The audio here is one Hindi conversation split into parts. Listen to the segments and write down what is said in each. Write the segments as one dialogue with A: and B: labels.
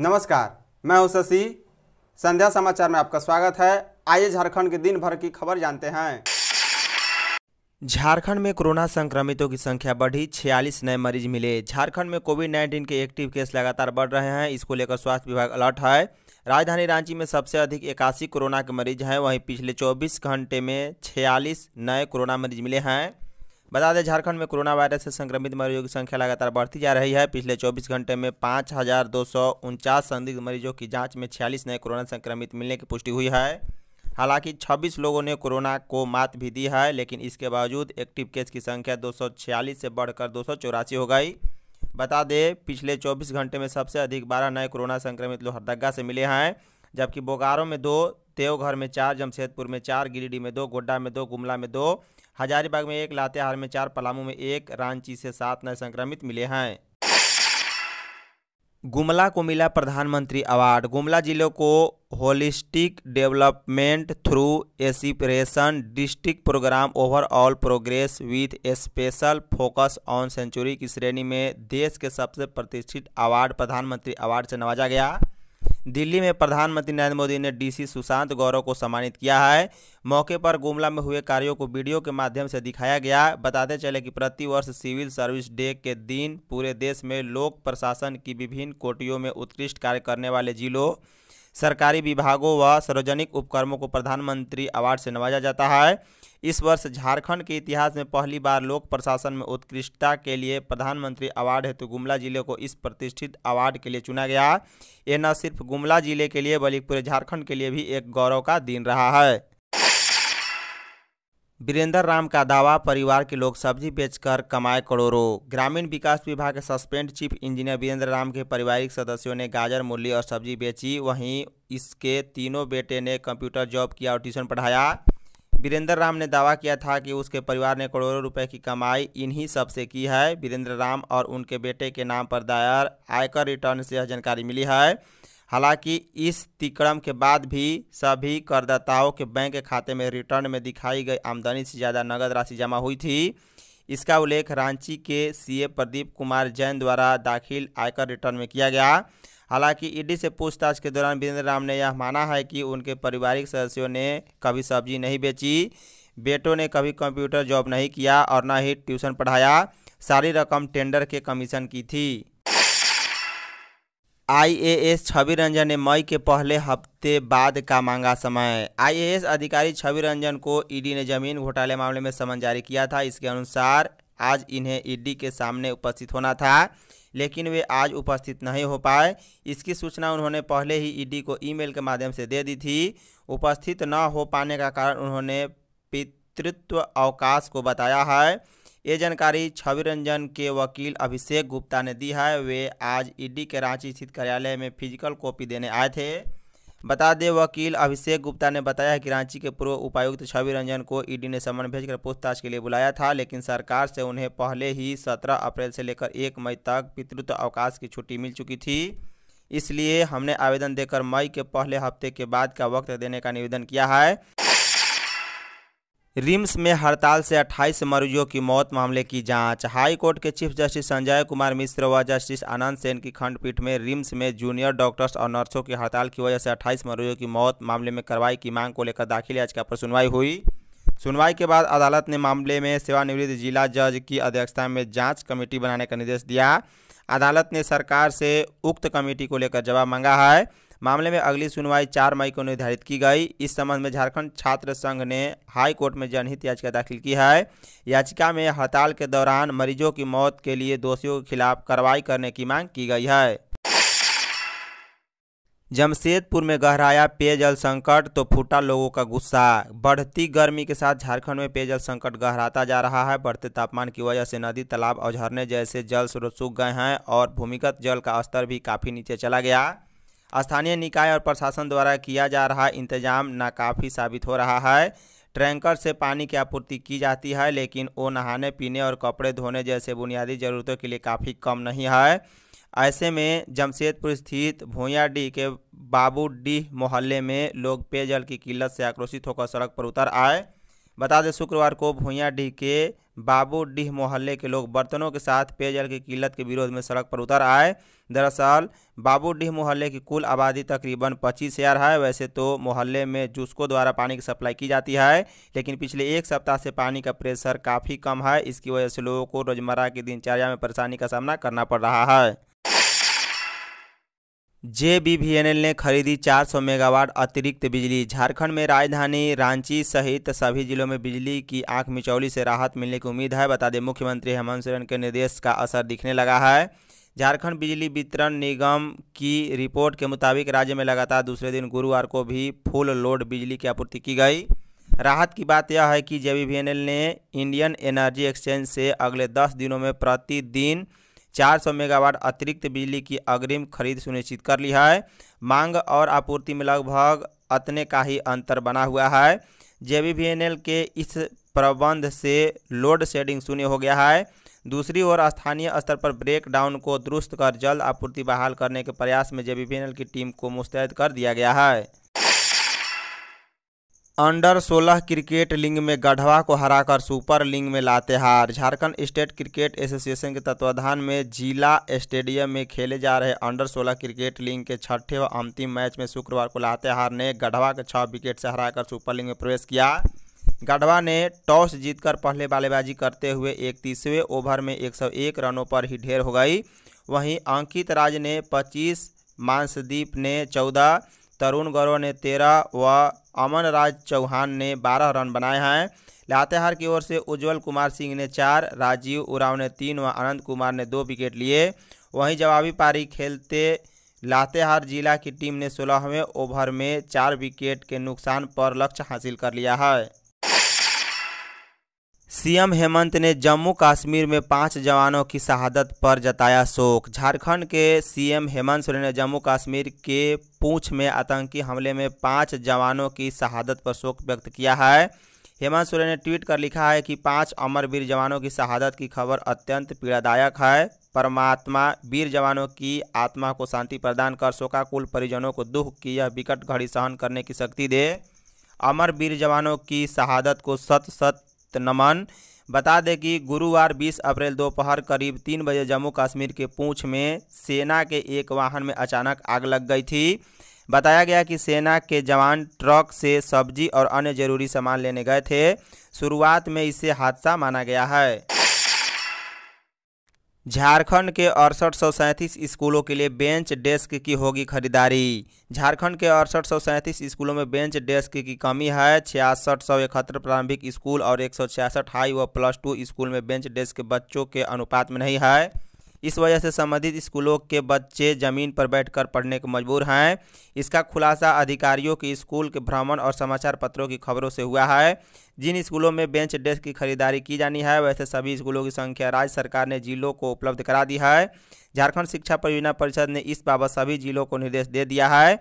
A: नमस्कार मैं हूं शशि संध्या समाचार में आपका स्वागत है आइए झारखंड के दिन भर की खबर जानते हैं झारखंड में कोरोना संक्रमितों की संख्या बढ़ी 46 नए मरीज मिले झारखंड में कोविड 19 के एक्टिव केस लगातार बढ़ रहे हैं इसको लेकर स्वास्थ्य विभाग अलर्ट है राजधानी रांची में सबसे अधिक इक्यासी कोरोना के मरीज हैं वहीं पिछले 24 घंटे में 46 नए कोरोना मरीज मिले हैं बता दें झारखंड में कोरोना वायरस से संक्रमित मरीजों की संख्या लगातार बढ़ती जा रही है पिछले 24 घंटे में पाँच हज़ार दो सौ उनचास संदिग्ध मरीजों की जांच में छियालीस नए कोरोना संक्रमित मिलने की पुष्टि हुई है हालांकि 26 लोगों ने कोरोना को मात भी दी है लेकिन इसके बावजूद एक्टिव केस की संख्या दो से बढ़कर दो हो गई बता दें पिछले चौबीस घंटे में सबसे अधिक बारह नए कोरोना संक्रमित लोहरदगा से मिले हैं जबकि बोकारो में दो देवघर में चार जमशेदपुर में चार गिरिडीह में दो गोड्डा में दो गुमला में दो हजारीबाग में एक लातेहार में चार पलामू में एक रांची से सात नए संक्रमित मिले हैं गुमला को मिला प्रधानमंत्री अवार्ड गुमला जिले को holistic development through aspiration district programme overall progress with special focus on century की श्रेणी में देश के सबसे प्रतिष्ठित अवार्ड प्रधानमंत्री अवार्ड से नवाजा गया दिल्ली में प्रधानमंत्री नरेंद्र मोदी ने डीसी सुशांत गौरव को सम्मानित किया है मौके पर गुमला में हुए कार्यों को वीडियो के माध्यम से दिखाया गया बताते चले कि प्रतिवर्ष सिविल सर्विस डे के दिन पूरे देश में लोक प्रशासन की विभिन्न कोटियों में उत्कृष्ट कार्य करने वाले जिलों सरकारी विभागों व सार्वजनिक उपक्रमों को प्रधानमंत्री अवार्ड से नवाजा जाता है इस वर्ष झारखंड के इतिहास में पहली बार लोक प्रशासन में उत्कृष्टता के लिए प्रधानमंत्री अवार्ड हेतु गुमला जिले को इस प्रतिष्ठित अवार्ड के लिए चुना गया ये न सिर्फ गुमला जिले के लिए बल्कि पूरे झारखंड के लिए भी एक गौरव का दिन रहा है वीरेंद्र राम का दावा परिवार के लोग सब्जी बेचकर कमाए करोड़ों ग्रामीण विकास विभाग के suspend chief engineer Virendra Ram के पारिवारिक सदस्यों ने गाजर मूली और सब्जी बेची वहीं इसके तीनों बेटे ने कंप्यूटर जॉब किया और ट्यूशन पढ़ाया वीरेंद्र राम ने दावा किया था कि उसके परिवार ने करोड़ों रुपए की कमाई इन्हीं सब से की है वीरेंद्र राम और उनके बेटे के नाम पर दायर आयकर रिटर्न से यह जानकारी मिली है हालांकि इस तिक्रम के बाद भी सभी करदाताओं के बैंक खाते में रिटर्न में दिखाई गई आमदनी से ज़्यादा नगद राशि जमा हुई थी इसका उल्लेख रांची के सीए प्रदीप कुमार जैन द्वारा दाखिल आयकर रिटर्न में किया गया हालांकि ईडी से पूछताछ के दौरान वीरेंद्र राम ने यह माना है कि उनके पारिवारिक सदस्यों ने कभी सब्जी नहीं बेची बेटों ने कभी कंप्यूटर जॉब नहीं किया और न ही ट्यूशन पढ़ाया सारी रकम टेंडर के कमीशन की थी आईएएस छवि रंजन ने मई के पहले हफ्ते बाद का मांगा समय आईएएस अधिकारी छवि रंजन को ईडी ने जमीन घोटाले मामले में समन जारी किया था इसके अनुसार आज इन्हें ईडी के सामने उपस्थित होना था लेकिन वे आज उपस्थित नहीं हो पाए इसकी सूचना उन्होंने पहले ही ईडी को ईमेल के माध्यम से दे दी थी उपस्थित न हो पाने का कारण उन्होंने पितृत्व अवकाश को बताया है ये जानकारी छवि रंजन के वकील अभिषेक गुप्ता ने दी है वे आज ईडी के रांची स्थित कार्यालय में फिजिकल कॉपी देने आए थे बता दें वकील अभिषेक गुप्ता ने बताया कि रांची के पूर्व उपायुक्त छवि रंजन को ईडी ने समन भेजकर पूछताछ के लिए बुलाया था लेकिन सरकार से उन्हें पहले ही सत्रह अप्रैल से लेकर एक मई तक पितृत्व अवकाश की छुट्टी मिल चुकी थी इसलिए हमने आवेदन देकर मई के पहले हफ्ते के बाद का वक्त देने का निवेदन किया है रिम्स में हड़ताल से 28 मरीजों की मौत मामले की जांच हाई कोर्ट के चीफ जस्टिस संजय कुमार मिश्र व जस्टिस आनंद सेन की खंडपीठ में रिम्स में जूनियर डॉक्टर्स और नर्सों की हड़ताल की वजह से 28 मरीजों की मौत मामले में कार्रवाई की मांग को लेकर दाखिल याचिका पर सुनवाई हुई सुनवाई के बाद अदालत ने मामले में सेवानिवृत्त जिला जज की अध्यक्षता में जाँच कमेटी बनाने का निर्देश दिया अदालत ने सरकार से उक्त कमेटी को लेकर जवाब मांगा है मामले में अगली सुनवाई चार मई को निर्धारित की गई इस संबंध में झारखंड छात्र संघ ने हाई कोर्ट में जनहित याचिका दाखिल की है याचिका में हड़ताल के दौरान मरीजों की मौत के लिए दोषियों के खिलाफ कार्रवाई करने की मांग की गई है जमशेदपुर में गहराया पेयजल संकट तो फूटा लोगों का गुस्सा बढ़ती गर्मी के साथ झारखंड में पेयजल संकट गहराता जा रहा है बढ़ते तापमान की वजह से नदी तालाब और झरने जैसे जल स्रोत सूख गए हैं और भूमिगत जल का स्तर भी काफ़ी नीचे चला गया स्थानीय निकाय और प्रशासन द्वारा किया जा रहा इंतजाम नाकाफ़ी साबित हो रहा है ट्रैंकर से पानी की आपूर्ति की जाती है लेकिन वो नहाने पीने और कपड़े धोने जैसे बुनियादी ज़रूरतों के लिए काफ़ी कम नहीं है ऐसे में जमशेदपुर स्थित भूयाडीह के बाबूडीह मोहल्ले में लोग पेयजल की किल्लत से आक्रोशित होकर सड़क पर उतर आए बता दें शुक्रवार को भूयाडीह के बाबूडीह मोहल्ले के लोग बर्तनों के साथ पेयजल की किल्लत के विरोध में सड़क पर उतर आए दरअसल बाबूडीह मोहल्ले की कुल आबादी तकरीबन पच्चीस हज़ार है वैसे तो मोहल्ले में जूसकों द्वारा पानी की सप्लाई की जाती है लेकिन पिछले एक सप्ताह से पानी का प्रेशर काफ़ी कम है इसकी वजह से लोगों को रोज़मर्रा की दिनचर्या में परेशानी का सामना करना पड़ रहा है एल ने खरीदी 400 मेगावाट अतिरिक्त बिजली झारखंड में राजधानी रांची सहित सभी जिलों में बिजली की आंख मिचौली से राहत मिलने की उम्मीद है बता दें मुख्यमंत्री हेमंत सोरेन के निर्देश का असर दिखने लगा है झारखंड बिजली वितरण निगम की रिपोर्ट के मुताबिक राज्य में लगातार दूसरे दिन गुरुवार को भी फुल लोड बिजली की आपूर्ति की गई राहत की बात यह है कि जे ने इंडियन एनर्जी एक्सचेंज से अगले दस दिनों में प्रतिदिन 400 मेगावाट अतिरिक्त बिजली की अग्रिम खरीद सुनिश्चित कर ली है मांग और आपूर्ति में लगभग अतने का ही अंतर बना हुआ है जे के इस प्रबंध से लोड शेडिंग शून्य हो गया है दूसरी ओर स्थानीय स्तर पर ब्रेक डाउन को दुरुस्त कर जल्द आपूर्ति बहाल करने के प्रयास में जे की टीम को मुस्तैद कर दिया गया है अंडर 16 क्रिकेट लीग में गढ़वा को हराकर सुपर लीग में Latehar Jharkhand state cricket association के तत्वाधान में जिला स्टेडियम में खेले जा रहे अंडर 16 क्रिकेट लीग के छठे व अंतिम मैच में शुक्रवार को लातेहार ने गढ़वा के छः विकेट से हराकर सुपर लीग में प्रवेश किया गढ़वा ने टॉस जीतकर पहले बल्लेबाजी करते हुए इकतीसवें ओवर में एक एक रनों पर ही ढेर हो गई वहीं अंकित राज ने पच्चीस मानसदीप ने चौदह तरुण गौरव ने तेरह व अमन राज चौहान ने बारह रन बनाए हैं लातेहार की ओर से उज्जवल कुमार सिंह ने चार राजीव उराव ने तीन व आनंद कुमार ने दो विकेट लिए वहीं जवाबी पारी खेलते लातेहार जिला की टीम ने सोलहवें ओवर में चार विकेट के नुकसान पर लक्ष्य हासिल कर लिया है सीएम हेमंत ने जम्मू कश्मीर में पांच जवानों की शहादत पर जताया शोक झारखंड के सीएम हेमंत सोरेन ने जम्मू कश्मीर के पूंछ में आतंकी हमले में पांच जवानों की शहादत पर शोक व्यक्त किया है हेमंत सोरेन ने ट्वीट कर लिखा है कि पांच अमर वीर जवानों की शहादत की खबर अत्यंत पीड़ादायक है परमात्मा वीर जवानों की आत्मा को शांति प्रदान कर शोकाकुल परिजनों को दुख की यह विकट घड़ी सहन करने की शक्ति दे अमर वीर जवानों की शहादत को सत सत नमन बता दें कि गुरुवार 20 अप्रैल दोपहर करीब तीन बजे जम्मू कश्मीर के पूंछ में सेना के एक वाहन में अचानक आग लग गई थी बताया गया कि सेना के जवान ट्रक से सब्जी और अन्य जरूरी सामान लेने गए थे शुरुआत में इसे हादसा माना गया है झारखंड के अड़सठ सौ सैंतीस स्कूलों के लिए बेंच डेस्क की होगी खरीदारी झारखंड के अड़सठ सौ सैंतीस स्कूलों में बेंच डेस्क की कमी है छियासठ सौ इकहत्तर प्रारंभिक स्कूल और एक सौ छियासठ हाई व प्लस टू स्कूल में बेंच डेस्क बच्चों के अनुपात में नहीं है इस वजह से संबंधित स्कूलों के बच्चे ज़मीन पर बैठकर पढ़ने को मजबूर हैं इसका खुलासा अधिकारियों के स्कूल के भ्रमण और समाचार पत्रों की खबरों से हुआ है जिन स्कूलों में बेंच डेस्क की खरीदारी की जानी है वैसे सभी स्कूलों की संख्या राज्य सरकार ने जिलों को उपलब्ध करा दी है झारखंड शिक्षा परियोजना परिषद ने इस बाबत सभी जिलों को निर्देश दे दिया है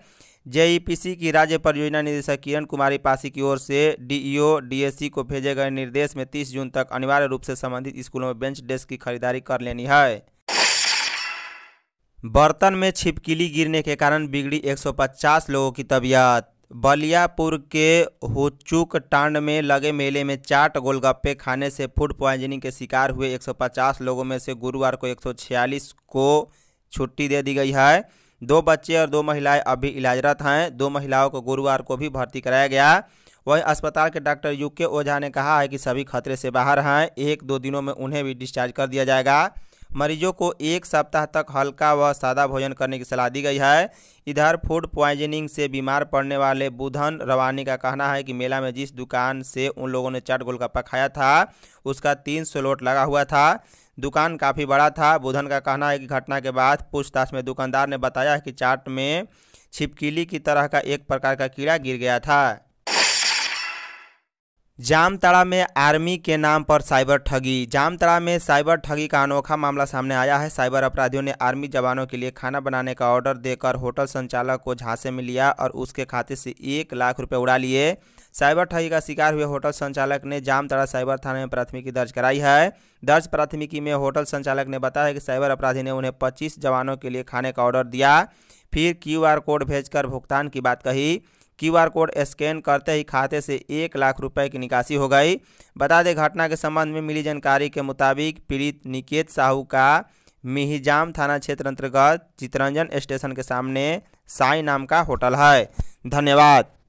A: जेईपीसी की राज्य परियोजना निदेशक किरण कुमारी पासी की ओर से डीईओ डीएससी को भेजे गए निर्देश में 30 जून तक अनिवार्य रूप से संबंधित स्कूलों में बेंच डेस्क की खरीदारी कर लेनी है बर्तन में छिपकली गिरने के कारण बिगड़ी 150 लोगों की तबीयत बलियापुर के हुचुक टांड में लगे मेले में चाट गोलगप्पे खाने से फूड प्वाइजनिंग के शिकार हुए 150 लोगों में से गुरुवार को 146 को छुट्टी दे दी गई है दो बच्चे और दो महिलाएं अभी इलाजरत हैं दो महिलाओं को गुरुवार को भी भर्ती कराया गया वहीं अस्पताल के डॉक्टर यू के ओझा ने कहा है कि सभी खतरे से बाहर हैं एक दो दिनों में उन्हें भी डिस्चार्ज कर दिया जाएगा मरीजों को एक सप्ताह तक हल्का व सादा भोजन करने की सलाह दी गई है इधर फूड प्वाइजनिंग से बीमार पड़ने वाले बुधन रवानी का कहना है कि मेला में जिस दुकान से उन लोगों ने चाट गोलगप्पा खाया था उसका तीन सौ लोट लगा हुआ था दुकान काफ़ी बड़ा था बुधन का कहना है कि घटना के बाद पूछताछ में दुकानदार ने बताया कि चाट में छिपकीली की तरह का एक प्रकार का कीड़ा गिर गया था जामताड़ा में आर्मी के नाम पर साइबर ठगी जामताड़ा में साइबर ठगी का अनोखा मामला सामने आया है साइबर अपराधियों ने आर्मी जवानों के लिए खाना बनाने का ऑर्डर देकर होटल संचालक को झांसे में लिया और उसके खाते से एक लाख रुपए उड़ा लिए साइबर ठगी का शिकार हुए होटल संचालक ने जामताड़ा साइबर थाने में प्राथमिकी दर्ज कराई है दर्ज प्राथमिकी में होटल संचालक ने बताया कि साइबर अपराधी ने उन्हें पच्चीस जवानों के लिए खाने का ऑर्डर दिया फिर क्यू कोड भेजकर भुगतान की बात कही क्यूआर कोड स्कैन करते ही खाते से एक लाख रुपए की निकासी हो गई बता दें घटना के संबंध में मिली जानकारी के मुताबिक पीड़ित निकेत साहू का मिहिजाम थाना क्षेत्र अंतर्गत चितरंजन स्टेशन के सामने साई नाम का होटल है धन्यवाद